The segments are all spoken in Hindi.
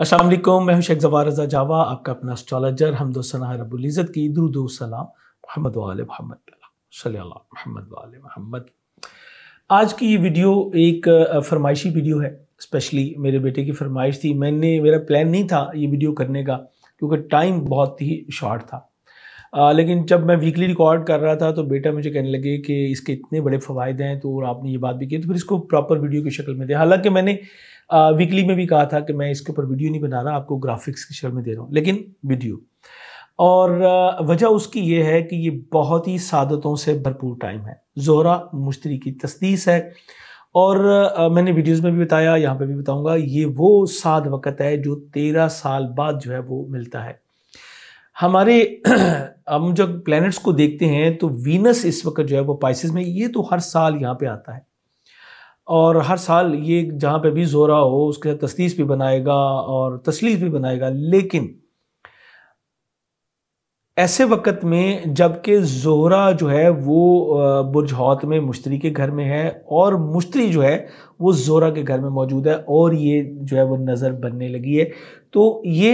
असल मैं हूं शेख जवार रजा जावा आपका अपना एस्ट्रोलॉजर हमदोसना रबुल्ज़त की दरुद सलाम मोहम्मद वाल मोहम्मद सल्ला मोहम्मद वाल मोहम्मद आज की ये वीडियो एक फरमाइशी वीडियो है स्पेशली मेरे बेटे की फरमाइश थी मैंने मेरा प्लान नहीं था ये वीडियो करने का क्योंकि टाइम बहुत ही शॉर्ट था आ, लेकिन जब मैं वीकली रिकॉर्ड कर रहा था तो बेटा मुझे कहने लगे कि इसके इतने बड़े फ़वाद हैं तो और आपने ये बात भी की तो फिर इसको प्रॉपर वीडियो की शक्ल में दिया हालांकि मैंने वीकली में भी कहा था कि मैं इसके ऊपर वीडियो नहीं बना रहा आपको ग्राफिक्स की शर्म में दे रहा हूँ लेकिन वीडियो और वजह उसकी ये है कि ये बहुत ही सादतों से भरपूर टाइम है जोहरा मुश्तरी की तस्दीस है और मैंने वीडियोस में भी बताया यहाँ पे भी बताऊंगा ये वो साद वक़्त है जो तेरह साल बाद जो है वो मिलता है हमारे हम जब प्लैनेट्स को देखते हैं तो वीनस इस वक्त जो है वो पाइसिस में ये तो हर साल यहाँ पे आता है और हर साल ये जहाँ पे भी जोरा हो उसके साथ तस्तीस भी बनाएगा और तसलीस भी बनाएगा लेकिन ऐसे वक्त में जबकि जोहरा जो है वो बुरजहौत में मुश्तरी के घर में है और मुश्तरी जो है वो जोरा के घर में मौजूद है और ये जो है वो नज़र बनने लगी है तो ये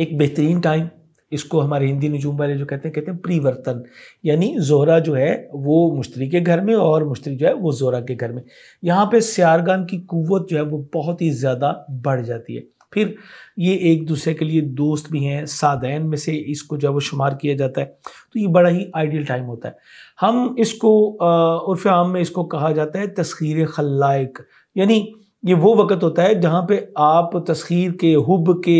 एक बेहतरीन टाइम इसको हमारे हिंदी नजूम वाले जो कहते हैं कहते हैं प्रीवर्तन यानी जोहरा जो है वो मुश्तरी के घर में और मुश्तरी जो है वो जोहरा के घर में यहाँ पे सियारगान की कुत जो है वो बहुत ही ज़्यादा बढ़ जाती है फिर ये एक दूसरे के लिए दोस्त भी हैं सादैन में से इसको जो है वो शुमार किया जाता है तो ये बड़ा ही आइडियल टाइम होता है हम इसको उर्फ आम में इसको कहा जाता है तस्खीर खलाइक यानी ये वो वक़्त होता है जहाँ पे आप तस्खीर के हुब के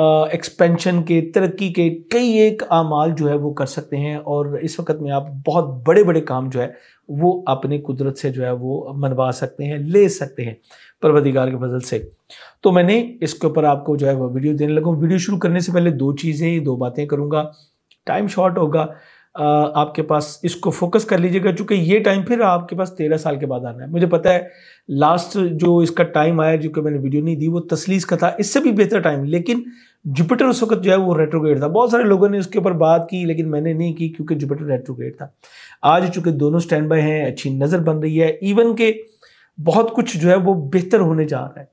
एक्सपेंशन के तरक्की के कई एक आमाल जो है वो कर सकते हैं और इस वक्त में आप बहुत बड़े बड़े काम जो है वो अपनी कुदरत से जो है वो मनवा सकते हैं ले सकते हैं परवदिगार के फजल से तो मैंने इसके ऊपर आपको जो है वो वीडियो देने लगा हूँ वीडियो शुरू करने से पहले दो चीज़ें दो बातें करूँगा टाइम शॉर्ट होगा आपके पास इसको फोकस कर लीजिएगा चूंकि ये टाइम फिर आपके पास तेरह साल के बाद आना है मुझे पता है लास्ट जो इसका टाइम आया जो कि मैंने वीडियो नहीं दी वो तसलीस का था इससे भी बेहतर टाइम लेकिन जुपिटर उस वक्त जो है वो रेट्रोग्रेड था बहुत सारे लोगों ने उसके ऊपर बात की लेकिन मैंने नहीं की क्योंकि जुपिटर रेट्रोग्रेड था आज चूंकि दोनों स्टैंड बाय हैं अच्छी नज़र बन रही है इवन के बहुत कुछ जो है वो बेहतर होने जा रहा है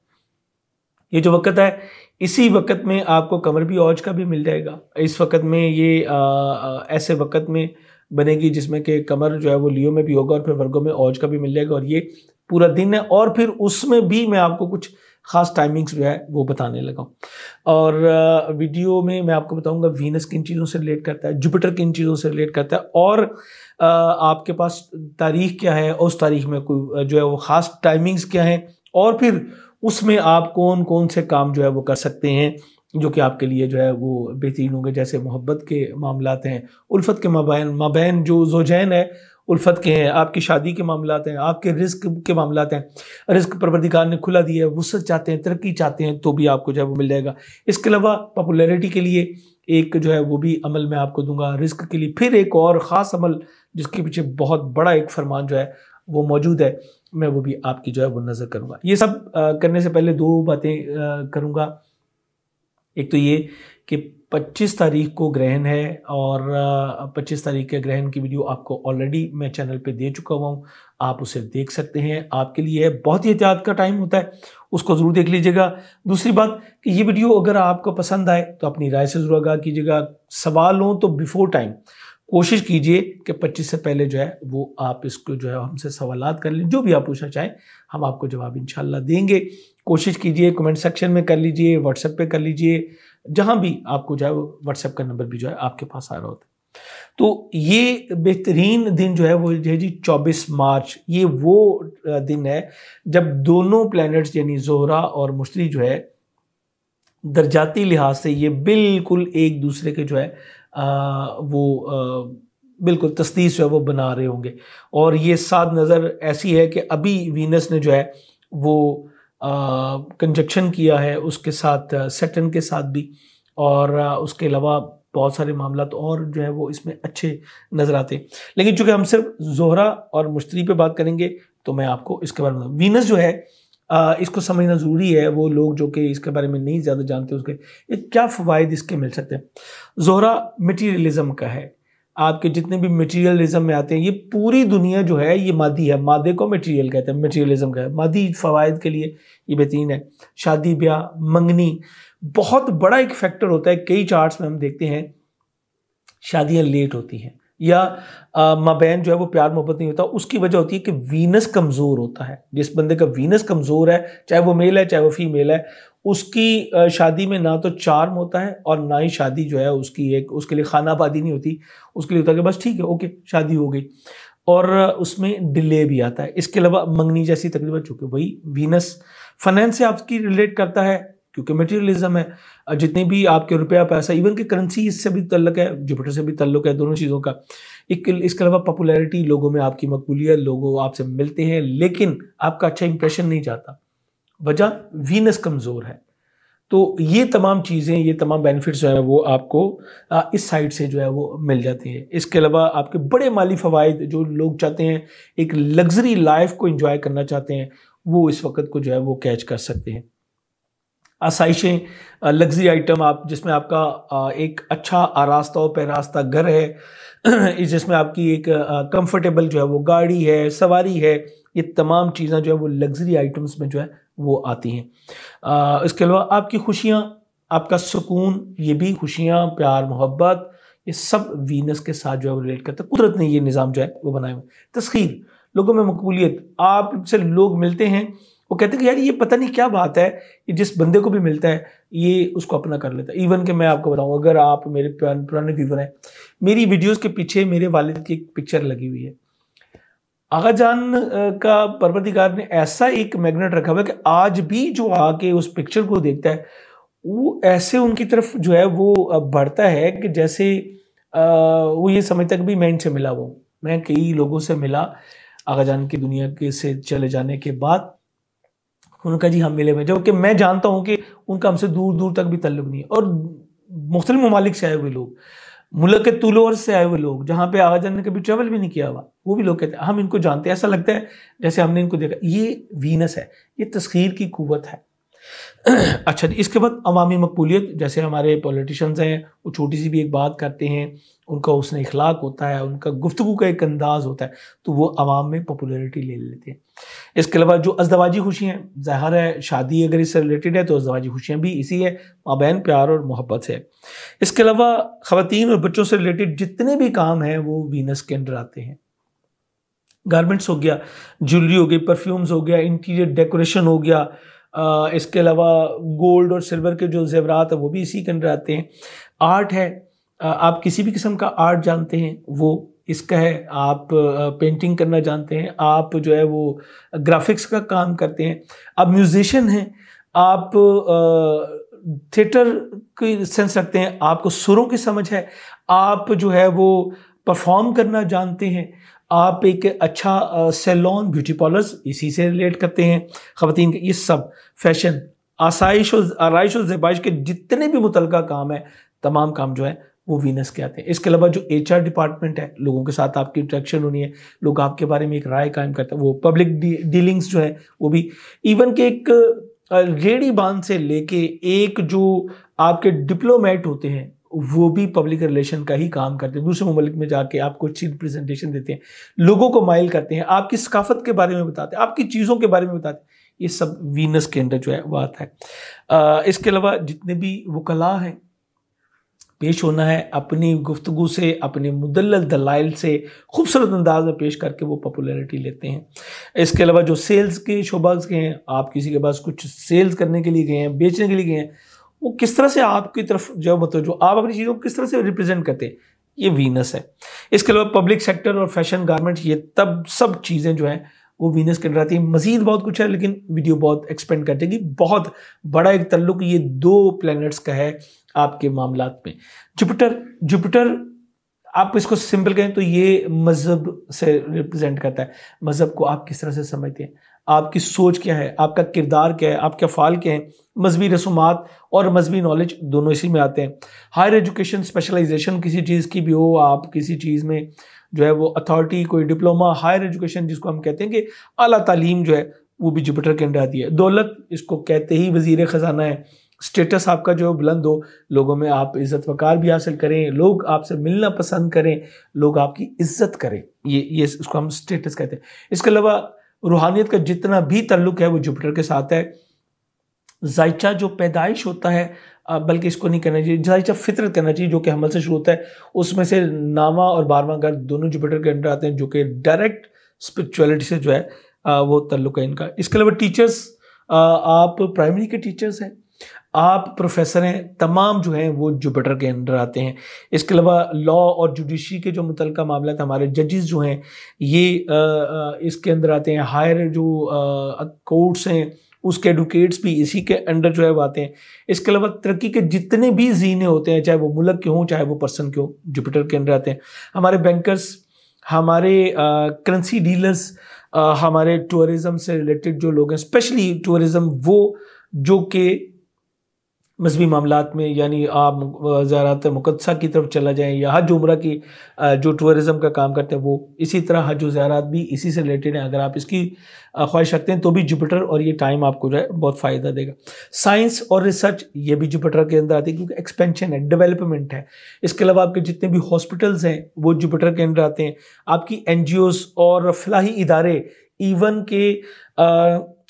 ये जो वक्त है इसी वक्त में आपको कमर भी औज का भी मिल जाएगा इस वक्त में ये आ, आ, ऐसे वक्त में बनेगी जिसमें कि कमर जो है वो लियो में भी होगा और फिर वर्गों में औज का भी मिल जाएगा और ये पूरा दिन है और फिर उसमें भी मैं आपको कुछ ख़ास टाइमिंग्स जो है वो बताने लगा और वीडियो में मैं आपको बताऊंगा वीनस किन चीज़ों से रिलेट करता है जुपिटर किन चीज़ों से रिलेट करता है और आपके पास तारीख क्या है उस तारीख में कोई जो है वो ख़ास टाइमिंग्स क्या है और फिर उसमें आप कौन कौन से काम जो है वो कर सकते हैं जो कि आपके लिए जो है वो बेहतरीन होंगे जैसे मोहब्बत के मामला हैं उल्फत के मबैन मबैन जो जोजैन है उल्फत के हैं आपकी शादी के मामला हैं आपके रिस्क के मामला हैं रिस्क परवरदिकार ने खुला दिया है वसत चाहते हैं तरक्की चाहते हैं तो भी आपको जो है वो मिल जाएगा इसके अलावा पॉपुलैरिटी के लिए एक जो है वो भी अमल मैं आपको दूंगा रिस्क के लिए फिर एक और ख़ास अमल जिसके पीछे बहुत बड़ा एक फरमान जो है वो मौजूद है मैं वो भी आपकी जो है वो नज़र करूँगा ये सब आ, करने से पहले दो बातें करूँगा एक तो ये कि 25 तारीख को ग्रहण है और 25 तारीख के ग्रहण की वीडियो आपको ऑलरेडी मैं चैनल पे दे चुका हुआ हूँ आप उसे देख सकते हैं आपके लिए बहुत ही एहतियात का टाइम होता है उसको ज़रूर देख लीजिएगा दूसरी बात कि ये वीडियो अगर आपको पसंद आए तो अपनी राय से ज़रूर आगा कीजिएगा सवाल हो तो बिफोर टाइम कोशिश कीजिए कि 25 से पहले जो है वो आप इसको जो है हमसे सवाल कर लें जो भी आप पूछना चाहें हम आपको जवाब इन देंगे कोशिश कीजिए कमेंट सेक्शन में कर लीजिए व्हाट्सएप पे कर लीजिए जहाँ भी आपको जो है व्हाट्सएप का नंबर भी जो है आपके पास आ रहा होता है तो ये बेहतरीन दिन जो है वो है जी 24 मार्च ये वो दिन है जब दोनों प्लैनेट्स यानी जोहरा और मुश्तरी जो है दर्जाती लिहाज से ये बिल्कुल एक दूसरे के जो है वो बिल्कुल तस्दीस जो है वो बना रहे होंगे और ये साद नज़र ऐसी है कि अभी वीनस ने जो है वो कंजक्शन किया है उसके साथ सेटन के साथ भी और उसके अलावा बहुत सारे मामला तो और जो है वो इसमें अच्छे नज़र आते हैं लेकिन चूँकि हम सिर्फ जोहरा और मुश्तरी पे बात करेंगे तो मैं आपको इसके बारे में वीनस जो है इसको समझना ज़रूरी है वो लोग जो कि इसके बारे में नहीं ज़्यादा जानते उसके एक क्या फ़वाद इसके मिल सकते हैं जोहरा मटीरियलिज़म का है आपके जितने भी मटीरियलिज़म में आते हैं ये पूरी दुनिया जो है ये मादी है मादे को मटीरियल कहते हैं मटीरियलिज़म का है मादी फ़वाद के लिए ये बेहतरीन है शादी ब्याह मंगनी बहुत बड़ा एक फैक्टर होता है कई चार्ट्स में हम देखते हैं शादियाँ लेट होती हैं या बहन जो है वो प्यार मोहब्बत नहीं होता उसकी वजह होती है कि वीनस कमज़ोर होता है जिस बंदे का वीनस कमज़ोर है चाहे वो मेल है चाहे वो फीमेल है उसकी शादी में ना तो चार्म होता है और ना ही शादी जो है उसकी एक उसके लिए खाना नहीं होती उसके लिए होता है कि बस ठीक है ओके शादी हो गई और उसमें डिले भी आता है इसके अलावा मंगनी जैसी तकलीफ चुके वही वीनस फाइनेंस से आपकी रिलेट करता है क्योंकि मटेरियलिज्म है जितने भी आपके रुपया पैसा इवन के करेंसी इससे भी तल्लक है जुपिटर से भी तल्लक है दोनों चीज़ों का एक इसके अलावा पॉपुलैरिटी लोगों में आपकी मकबूलियत लोगों आपसे मिलते हैं लेकिन आपका अच्छा इंप्रेशन नहीं जाता वजह वीनस कमज़ोर है तो ये तमाम चीज़ें ये तमाम बेनिफिट्स जो है वो आपको इस साइड से जो है वो मिल जाते हैं इसके अलावा आपके बड़े माली फ़वाद जो लोग चाहते हैं एक लग्जरी लाइफ को इंजॉय करना चाहते हैं वो इस वक्त को जो है वो कैच कर सकते हैं आसाइशें लग्जरी आइटम आप जिसमें आपका एक अच्छा आरास्ता और पैरास्ता घर है जिसमें आपकी एक कंफर्टेबल जो है वो गाड़ी है सवारी है ये तमाम चीज़ें जो है वो लग्जरी आइटम्स में जो है वो आती हैं इसके अलावा आपकी खुशियाँ आपका सुकून ये भी खुशियाँ प्यार मोहब्बत ये सब वीनस के साथ जो है वो रिलेट करता है कुदरत ने ये निज़ाम जो है वो बनाया हुआ तस्खीर लोगों में मकबूलियत आपसे लोग मिलते हैं वो कहते हैं कि यार ये पता नहीं क्या बात है कि जिस बंदे को भी मिलता है ये उसको अपना कर लेता है इवन कि मैं आपको बताऊँ अगर आप मेरे पुराने व्यूवर हैं मेरी वीडियोज़ के पीछे मेरे वालिद की एक पिक्चर लगी हुई है आगा जान का परवरदिगार ने ऐसा एक मैग्नेट रखा हुआ है कि आज भी जो आके उस पिक्चर को देखता है वो ऐसे उनकी तरफ जो है वो बढ़ता है कि जैसे वो ये समझता तक कि भी मैं इनसे मिला हुआ मैं कई लोगों से मिला आगा जान की दुनिया के से चले जाने के बाद उन्होंने कहा जी हम मिले हुए जबकि मैं जानता हूँ कि उनका हमसे दूर दूर तक भी तल्लुक नहीं है और मुख्तलि ममालिक से आए हुए लोग मुल्क के तुलोर से आए हुए लोग जहाँ पे आवाजन ने कभी ट्रेवल भी नहीं किया हुआ वो भी लोग कहते हैं हम इनको जानते हैं ऐसा लगता है जैसे हमने इनको देखा ये वीनस है ये तस्खीर की कुवत है अच्छा तो इसके बाद अवामी मकबूलियत जैसे हमारे पॉलिटिशन हैं वो छोटी सी भी एक बात करते हैं उनका उसने इखलाक होता है उनका गुफ्तु का एक अंदाज होता है तो वो आवाम में पॉपुलरिटी ले लेते हैं इसके अलावा जो अजदवाजी खुशियाँ ज़ाहिर है शादी अगर इससे रिलेटेड है तो अजदवाजी खुशियाँ भी इसी है माबैन प्यार और मोहब्बत है इसके अलावा ख़वान और बच्चों से रिलेटेड जितने भी काम हैं वो वीनस के अंडर आते हैं गारमेंट्स हो गया ज्वेलरी हो गई परफ्यूम्स हो गया इंटीरियर डेकोरेशन हो गया इसके अलावा गोल्ड और सिल्वर के जो जेवरात है वो भी इसी के अंदर आते हैं आर्ट है आप किसी भी किस्म का आर्ट जानते हैं वो इसका है आप पेंटिंग करना जानते हैं आप जो है वो ग्राफिक्स का काम करते हैं आप म्यूजिशियन हैं आप थिएटर की सेंस रखते हैं आपको सुरों की समझ है आप जो है वो परफॉर्म करना जानते हैं आप एक अच्छा सैलॉन ब्यूटी पार्लर्स इसी से रिलेट करते हैं ख़वान के ये सब फैशन आसाइश और आरइश और जबाइश के जितने भी मुतल काम है तमाम काम जो है वो वीनस के आते हैं इसके अलावा जो एच आर डिपार्टमेंट है लोगों के साथ आपकी इंट्रैक्शन होनी है लोग आपके बारे में एक राय कायम करते हैं वो पब्लिक डीलिंग्स जो है वो भी इवन के एक रेडी बांध से लेके एक जो आपके डिप्लोमेट होते हैं वो भी पब्लिक रिलेशन का ही काम करते हैं दूसरे ममलिक में जाके आपको अच्छी प्रेजेंटेशन देते हैं लोगों को माइल करते हैं आपकी सकाफत के बारे में बताते हैं आपकी चीज़ों के बारे में बताते हैं ये सब वीनस के अंदर जो है वो आता है आ, इसके अलावा जितने भी वकला हैं पेश होना है अपनी गुफ्तु से अपने मुदल दलाइल से खूबसूरत अंदाज में पेश करके वो पॉपुलैरिटी लेते हैं इसके अलावा जो सेल्स के शोबाज के हैं आप किसी के पास कुछ सेल्स करने के लिए गए हैं बेचने के लिए गए हैं वो किस तरह से आपकी तरफ जो मतलब जो आप अपनी चीज़ों को किस तरह से रिप्रेजेंट करते हैं ये वीनस है इसके अलावा पब्लिक सेक्टर और फैशन गारमेंट्स ये तब सब चीज़ें जो हैं वो वीनस के डराती है मजीद बहुत कुछ है लेकिन वीडियो बहुत एक्सपेंड कर देगी बहुत बड़ा एक तल्लुक ये दो प्लैनेट्स का है आपके मामला में जुपिटर जुपिटर आप इसको सिंपल कहें तो ये मज़हब से रिप्रेजेंट करता है मज़हब को आप किस तरह से समझते हैं आपकी सोच क्या है आपका किरदार क्या है आपके अफ़ाल क्या है मजहबी रसूमात और मजहबी नॉलेज दोनों इसी में आते हैं हायर एजुकेशन स्पेशलाइजेशन किसी चीज़ की भी हो आप किसी चीज़ में जो है वो अथॉरिटी कोई डिप्लोमा हायर एजुकेशन जिसको हम कहते हैं कि अला तालीम जो है वो भी जुपिटर के अंडर आती है दौलत इसको कहते ही वजीर ख़जाना है स्टेटस आपका जो है बुलंद हो लोगों में आप इज़्ज़त वकार भी हासिल करें लोग आपसे मिलना पसंद करें लोग आपकी इज़्ज़त करें ये ये इसको हम स्टेटस कहते हैं इसके अलावा रूहानियत का जितना भी तल्लुक है वो जुपिटर के साथ है जायचा जो पैदाइश होता है बल्कि इसको नहीं कहना चाहिए जायचा फितरत कहना चाहिए जो कि हमल से शुरू होता है उसमें से नामा और बारवा घर दोनों जुपिटर के अंडर आते हैं जो कि डायरेक्ट स्परिचुअलिटी से जो है वो तल्लुक है इनका इसके अलावा टीचर्स आप प्राइमरी के टीचर्स हैं आप प्रोफेसर हैं तमाम जो हैं वो जुपिटर के अंदर आते हैं इसके अलावा लॉ और जुडिशरी के जो मुतल मामला हमारे जजेस जो हैं ये इसके अंदर आते हैं हायर जो कोर्ट्स हैं उसके एडवोकेट्स भी इसी के अंडर जो है वो आते हैं इसके अलावा तरक्की के जितने भी जीने होते हैं चाहे वो मुल्क के हों चाहे वो पर्सन के हों जुपिटर के अंडर आते हैं हमारे बैंकर्स हमारे करेंसी डीलर्स हमारे टूरिज़म से रिलेटेड जो लोग हैं स्पेशली टूरिज़म वो जो कि मजहबी मामला में यानी आप ज़ारात मुकदसा की तरफ चला जाएँ या हज उम्र की जो टूरिज़म का काम करते हैं वो इसी तरह हज ज़ारात भी इसी से रिलेटेड हैं अगर आप इसकी ख्वाहिश रखते हैं तो भी जुपिटर और ये टाइम आपको जो है बहुत फ़ायदा देगा साइंस और रिसर्च ये भी जुपिटर के अंदर आती है क्योंकि एक्सपेंशन है डेवलपमेंट है इसके अलावा आपके जितने भी हॉस्पिटल्स हैं वो जुपिटर के अंदर आते हैं आपकी एन और फलाही इदारे इवन के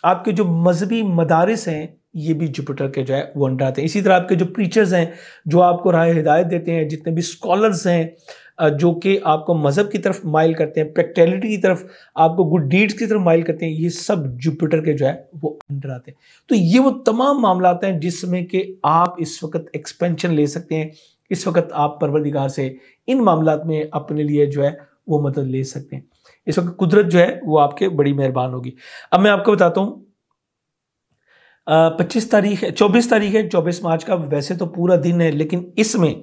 आपके जो मजहबी मदारस हैं ये भी जुपिटर के जो है वो अंडर आते हैं इसी तरह आपके जो प्रीचर्स हैं जो आपको राय हिदायत देते हैं जितने भी स्कॉलर्स हैं जो कि आपको मज़हब की तरफ माइल करते हैं प्रैक्टिलिटी की तरफ आपको गुड डीड्स की तरफ माइल करते हैं ये सब जुपिटर के जो है वो अंडर आते हैं तो ये वो तमाम मामला हैं जिसमें कि आप इस वक्त एक्सपेंशन ले सकते हैं इस वक्त आप परवरदिगार से इन मामला में अपने लिए जो है वो मदद ले सकते हैं इस वक्त कुदरत जो है वो आपके बड़ी मेहरबान होगी अब मैं आपको बताता हूँ पच्चीस तारीख है चौबीस तारीख है चौबीस मार्च का वैसे तो पूरा दिन है लेकिन इसमें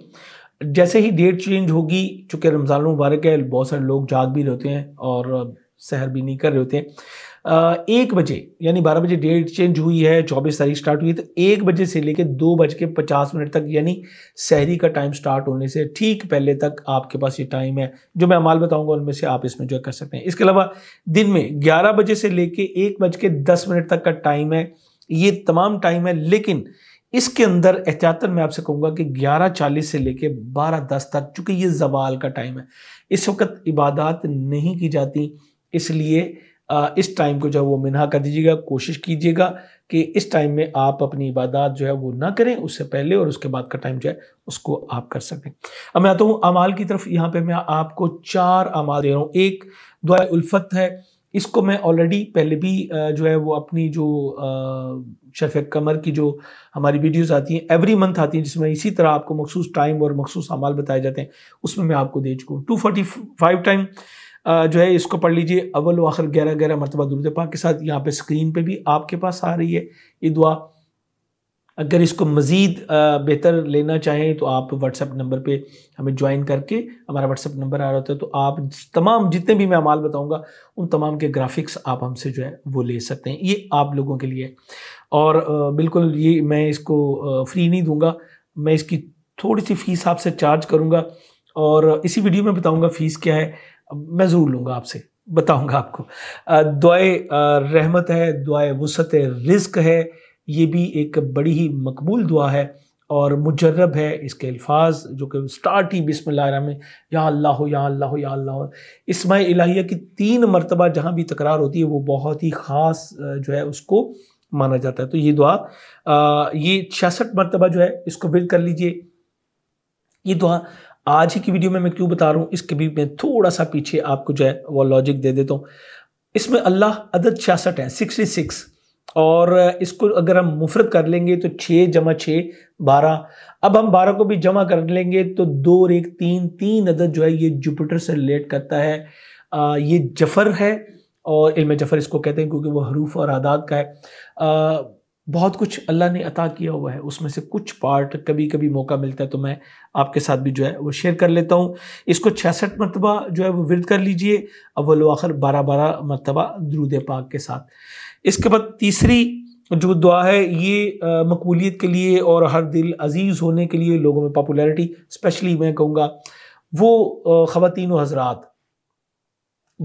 जैसे ही डेट चेंज होगी चूंकि रमज़ान मुबारक है बहुत सारे लोग जाग भी रहते हैं और सहर भी नहीं कर रहे होते हैं एक बजे यानी बारह बजे डेट चेंज हुई है चौबीस तारीख स्टार्ट हुई तो एक बजे से लेकर दो बज के पचास मिनट तक यानी सहरी का टाइम स्टार्ट होने से ठीक पहले तक आपके पास ये टाइम है जो मैं अमाल बताऊंगा उनमें से आप इसमें जो कर सकते हैं इसके अलावा दिन में ग्यारह बजे से लेकर एक बज के दस मिनट तक का टाइम है ये तमाम टाइम है लेकिन इसके अंदर एहतियातन मैं आपसे कहूँगा कि ग्यारह चालीस से लेके बारह दस तक चूंकि ये जवाल का टाइम है इस वक्त इबादत नहीं की जाती इसलिए इस टाइम को जो है वो मिना कर दीजिएगा कोशिश कीजिएगा कि इस टाइम में आप अपनी इबादत जो है वो ना करें उससे पहले और उसके बाद का टाइम जो है उसको आप कर सकें अब मैं आता हूँ अमाल की तरफ यहाँ पे मैं आपको चार अमाल दे रहा हूँ एक दुआ उल्फत है इसको मैं ऑलरेडी पहले भी जो है वो अपनी जो शफ़ कमर की जो हमारी वीडियोस आती हैं एवरी मंथ आती हैं जिसमें इसी तरह आपको मखसूस टाइम और मखसूस अमाल बताए जाते हैं उसमें मैं आपको दे चुका हूँ टू फोर्टी फाइव टाइम जो है इसको पढ़ लीजिए अव्वल आखिर ग्यारह ग्यारह मरतबा दुरुद पाक के साथ यहाँ पे स्क्रीन पे भी आपके पास आ रही है ये दुआ अगर इसको मज़ीद बेहतर लेना चाहें तो आप व्हाट्सअप नंबर पे हमें ज्वाइन करके हमारा व्हाट्सअप नंबर आ रहा होता है तो आप तमाम जितने भी मैं अमाल बताऊंगा उन तमाम के ग्राफिक्स आप हमसे जो है वो ले सकते हैं ये आप लोगों के लिए और बिल्कुल ये मैं इसको फ्री नहीं दूंगा मैं इसकी थोड़ी सी फ़ीस आपसे चार्ज करूँगा और इसी वीडियो में बताऊँगा फ़ीस क्या है मैं ज़रूर लूँगा आपसे बताऊँगा आपको दुआ रहमत है दुआ वसत रिस्क है ये भी एक बड़ी ही मकबूल दुआ है और मुजरब है इसके अल्फाज जो कि स्टार्ट ही बिसमिल्लाह में या अल्लाह हो या अल्लाह हो या अल्लाह इसमाय इलाहिया की तीन मरतबा जहाँ भी तकरार होती है वो बहुत ही ख़ास जो है उसको माना जाता है तो ये दुआ आ, ये छियासठ मरतबा जो है इसको बिल कर लीजिए ये दुआ आज ही की वीडियो में मैं क्यों बता रहा हूँ इसके भी मैं थोड़ा सा पीछे आपको जो है वो लॉजिक दे देता हूँ इसमें अल्लाह अदद छियासठ है सिक्सटी सिक्स और इसको अगर हम मुफरत कर लेंगे तो छः जमा छः बारह अब हम बारह को भी जमा कर लेंगे तो दो और एक तीन तीन अदद जो है ये जुपिटर से रिलेट करता है आ, ये जफर है और इल्म जफर इसको कहते हैं क्योंकि वह हरूफ और आदाद का है आ, बहुत कुछ अल्लाह ने अता किया हुआ है उसमें से कुछ पार्ट कभी कभी मौका मिलता है तो मैं आपके साथ भी जो है वो शेयर कर लेता हूँ इसको छियासठ मरतबा जो है वो विरद कर लीजिए अव्वल आखिर बारह बारह मरतबा दरूद पाक के साथ इसके बाद तीसरी जो दुआ है ये मकबूलीत के लिए और हर दिल अजीज़ होने के लिए लोगों में पॉपुलैरिटी स्पेशली मैं कहूँगा वो ख़वान हजरात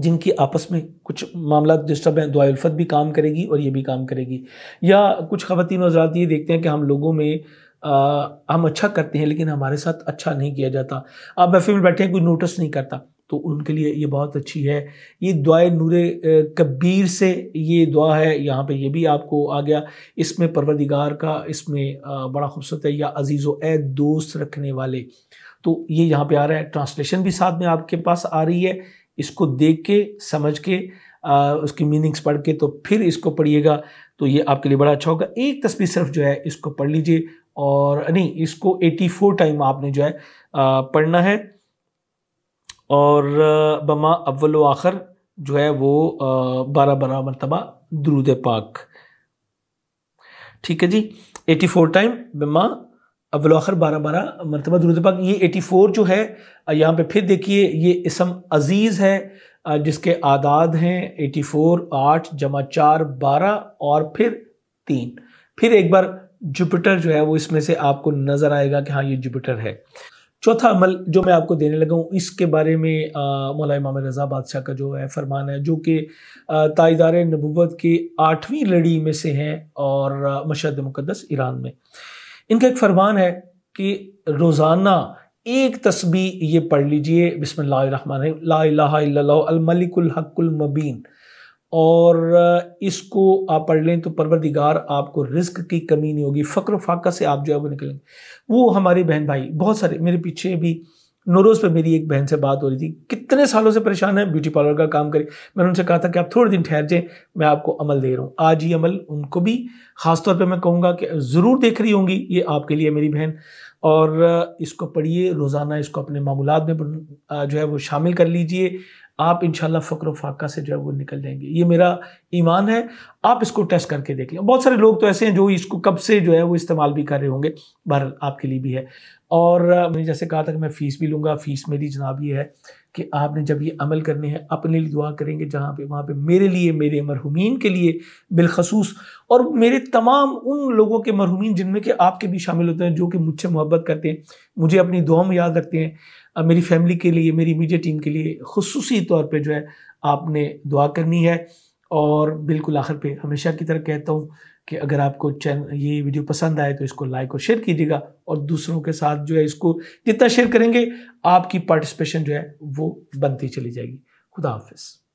जिनकी आपस में कुछ मामला डिस्टर्ब हैं दुआल्फत भी काम करेगी और ये भी काम करेगी या कुछ ख़वान हजरात ये देखते हैं कि हम लोगों में आ, हम अच्छा करते हैं लेकिन हमारे साथ अच्छा नहीं किया जाता आप महफिल में बैठे हैं कोई नोटिस नहीं करता तो उनके लिए ये बहुत अच्छी है ये दुआ नूर कबीर से ये दुआ है यहाँ पे ये भी आपको आ गया इसमें परवरदिगार का इसमें बड़ा खूबसूरत है या अजीज़ व ए दोस्त रखने वाले तो ये यहाँ पे आ रहा है ट्रांसलेशन भी साथ में आपके पास आ रही है इसको देख के समझ के आ, उसकी मीनिंग्स पढ़ के तो फिर इसको पढ़िएगा तो ये आपके लिए बड़ा अच्छा होगा एक तस्वीर सिर्फ जो है इसको पढ़ लीजिए और नहीं इसको 84 टाइम आपने जो है आ, पढ़ना है और बमा अव्वल आखिर जो है वो बारह बारह मरतबा दरूद पाक ठीक है जी एटी फोर टाइम बमा अव्वल आखिर बारह बारह मरतबा दरूद पाक ये एटी फोर जो है यहाँ पे फिर देखिए ये इसम अज़ीज़ है जिसके आदाद हैं एटी फोर आठ जमा चार बारह और फिर तीन फिर एक बार जुपिटर जो है वो इसमें से आपको नज़र आएगा कि हाँ ये जुपिटर है चौथा अमल जो मैं आपको देने लगा हूँ इसके बारे में मौलाना इमाम रज़ा बादशाह का जो है फरमान है जो कि ताइदार नबूत के आठवीं लड़ी में से हैं और मशद मुक़दस ईरान में इनका एक फरमान है कि रोज़ाना एक तस्बी ये पढ़ लीजिए बिसम लाला मलिकुल हकुल मबीन और इसको आप पढ़ लें तो परवरदिगार आपको रिस्क की कमी नहीं होगी फ़क्र फाका से आप जो है वो निकलेंगे वो हमारे बहन भाई बहुत सारे मेरे पीछे भी नोरोज़ पर मेरी एक बहन से बात हो रही थी कितने सालों से परेशान है ब्यूटी पार्लर का काम करें मैंने उनसे कहा था कि आप थोड़े दिन ठहर जाएं मैं आपको अमल दे रहा हूँ आज ये अमल उनको भी ख़ासतौर पर मैं कहूँगा कि ज़रूर देख रही होंगी ये आपके लिए मेरी बहन और इसको पढ़िए रोज़ाना इसको अपने मामूलत में जो है वो शामिल कर लीजिए आप इन फ़क्र फाका से जो है वो निकल जाएंगे ये मेरा ईमान है आप इसको टेस्ट करके देख लें बहुत सारे लोग तो ऐसे हैं जो इसको कब से जो है वो इस्तेमाल भी कर रहे होंगे बहर आपके लिए भी है और मैंने जैसे कहा था कि मैं फ़ीस भी लूँगा फ़ीस मेरी जनाब ये है कि आपने जब ये अमल करने हैं अपने लिए दुआ करेंगे जहाँ पे वहाँ पर मेरे लिए मेरे मरहुमीन के लिए बिलखसूस और मेरे तमाम उन लोगों के मरहुमीन जिनमें कि आपके भी शामिल होते हैं जो कि मुझसे मोहब्बत करते हैं मुझे अपनी दुआ में याद रखते हैं मेरी फैमिली के लिए मेरी मीडिया टीम के लिए खसूसी तौर पर जो है आपने दुआ करनी है और बिल्कुल आखिर पे हमेशा की तरह कहता हूँ कि अगर आपको चैनल ये वीडियो पसंद आए तो इसको लाइक और शेयर कीजिएगा और दूसरों के साथ जो है इसको जितना शेयर करेंगे आपकी पार्टिसिपेशन जो है वो बनती चली जाएगी खुदा हाफिज़